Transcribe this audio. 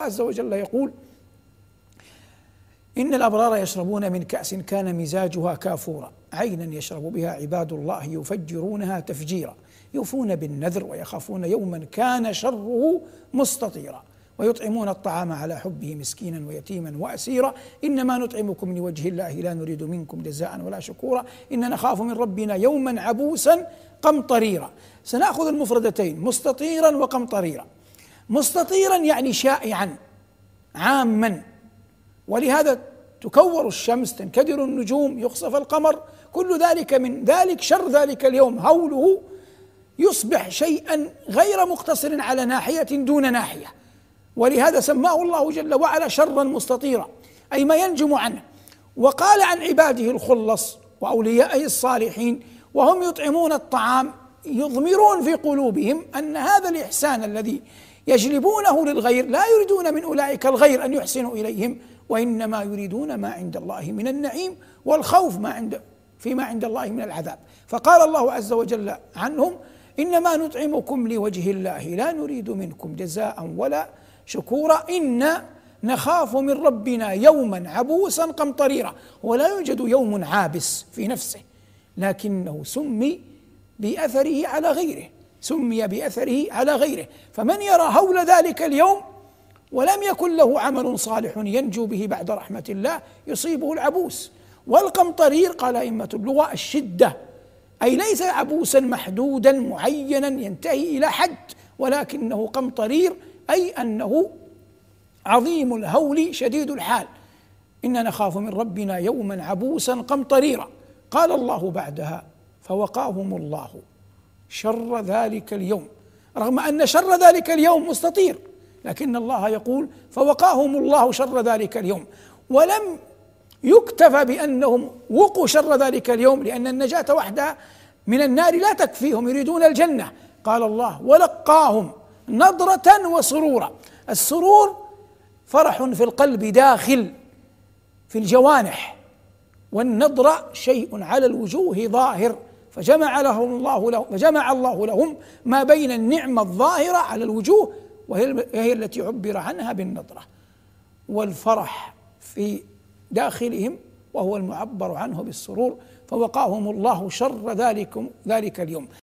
عز وجل يقول إن الأبرار يشربون من كأس كان مزاجها كافورا عينا يشرب بها عباد الله يفجرونها تفجيرا يوفون بالنذر ويخافون يوما كان شره مستطيرا ويطعمون الطعام على حبه مسكينا ويتيما واسيرا انما نطعمكم لوجه الله لا نريد منكم جزاء ولا شكورا اننا نخاف من ربنا يوما عبوسا قمطريرا سناخذ المفردتين مستطيرا وقمطريرا مستطيرا يعني شائعا عاما ولهذا تكور الشمس تنكدر النجوم يخصف القمر كل ذلك من ذلك شر ذلك اليوم هوله يصبح شيئا غير مقتصر على ناحيه دون ناحيه ولهذا سماه الله جل وعلا شرا مستطيرا اي ما ينجم عنه وقال عن عباده الخلص واوليائه الصالحين وهم يطعمون الطعام يضمرون في قلوبهم ان هذا الاحسان الذي يجلبونه للغير لا يريدون من اولئك الغير ان يحسنوا اليهم وانما يريدون ما عند الله من النعيم والخوف ما عند فيما عند الله من العذاب فقال الله عز وجل عنهم انما نطعمكم لوجه الله لا نريد منكم جزاء ولا شكورا انا نخاف من ربنا يوما عبوسا قمطريرا ولا يوجد يوم عابس في نفسه لكنه سمي بأثره على غيره سمي بأثره على غيره فمن يرى هول ذلك اليوم ولم يكن له عمل صالح ينجو به بعد رحمة الله يصيبه العبوس والقمطرير قال أئمة اللغة الشدة أي ليس عبوسا محدودا معينا ينتهي إلى حد ولكنه قمطرير أي أنه عظيم الهول شديد الحال إن نخاف من ربنا يوما عبوسا قمطريرا قال الله بعدها فوقاهم الله شر ذلك اليوم رغم ان شر ذلك اليوم مستطير لكن الله يقول فوقاهم الله شر ذلك اليوم ولم يكتفى بانهم وقوا شر ذلك اليوم لان النجاه وحدها من النار لا تكفيهم يريدون الجنه قال الله ولقاهم نضره وسرورا السرور فرح في القلب داخل في الجوانح والنضره شيء على الوجوه ظاهر فجمع لهم الله لهم فجمع الله لهم ما بين النعمة الظاهرة على الوجوه وهي التي عبر عنها بالنظرة والفرح في داخلهم وهو المعبر عنه بالسرور فوقاهم الله شر ذلكم ذلك اليوم